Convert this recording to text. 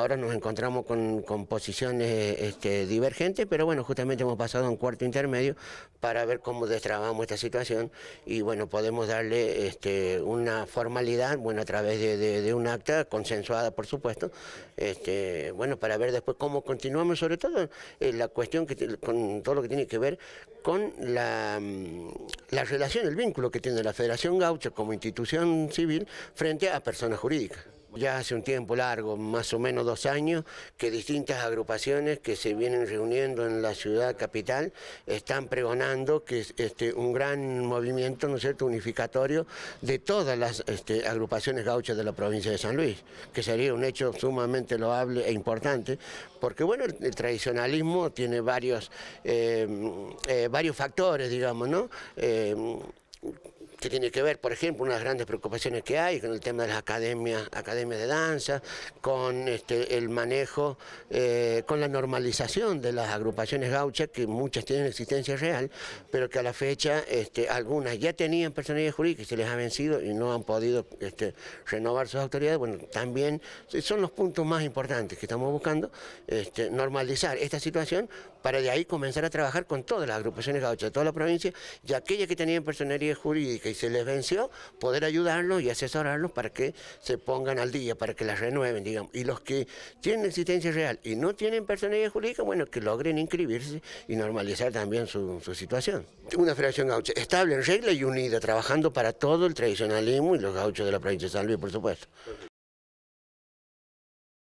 Ahora nos encontramos con, posiciones este, divergentes, pero bueno, justamente hemos pasado a un cuarto intermedio para ver cómo destrabamos esta situación y bueno, podemos darle este, una formalidad, bueno, a través de, un acta consensuada, por supuesto, este, bueno, para ver después cómo continuamos, sobre todo eh, la cuestión que, con todo lo que tiene que ver con la, mm, la relación, el vínculo que tiene la Federación Gaucha como institución civil frente a personas jurídicas. Ya hace un tiempo largo, más o menos dos años, que distintas agrupaciones que se vienen reuniendo en la ciudad capital están pregonando que es este, un gran movimiento ¿no es cierto? unificatorio de todas las este, agrupaciones gauchas de la provincia de San Luis, que sería un hecho sumamente loable e importante, porque bueno, el, tradicionalismo tiene varios, eh, eh, varios factores, digamos, ¿no? Eh, que tiene que ver, por ejemplo, las grandes preocupaciones que hay con el tema de las academias, academias de danza, con este, el manejo, eh, con la normalización de las agrupaciones gauchas, que muchas tienen existencia real, pero que a la fecha este, algunas ya tenían personalidad jurídica y se les ha vencido y no han podido este, renovar sus autoridades. Bueno, también son los puntos más importantes que estamos buscando, este, normalizar esta situación para de ahí comenzar a trabajar con todas las agrupaciones gauchas de toda la provincia y aquellas que tenían personería jurídica y se les venció, poder ayudarlos y asesorarlos para que se pongan al día, para que las renueven, digamos. Y los que tienen existencia real y no tienen personería jurídica, bueno, que logren inscribirse y normalizar también su, situación. Una federación gaucha estable en regla y unida, trabajando para todo el tradicionalismo y los gauchos de la provincia de San Luis, por supuesto.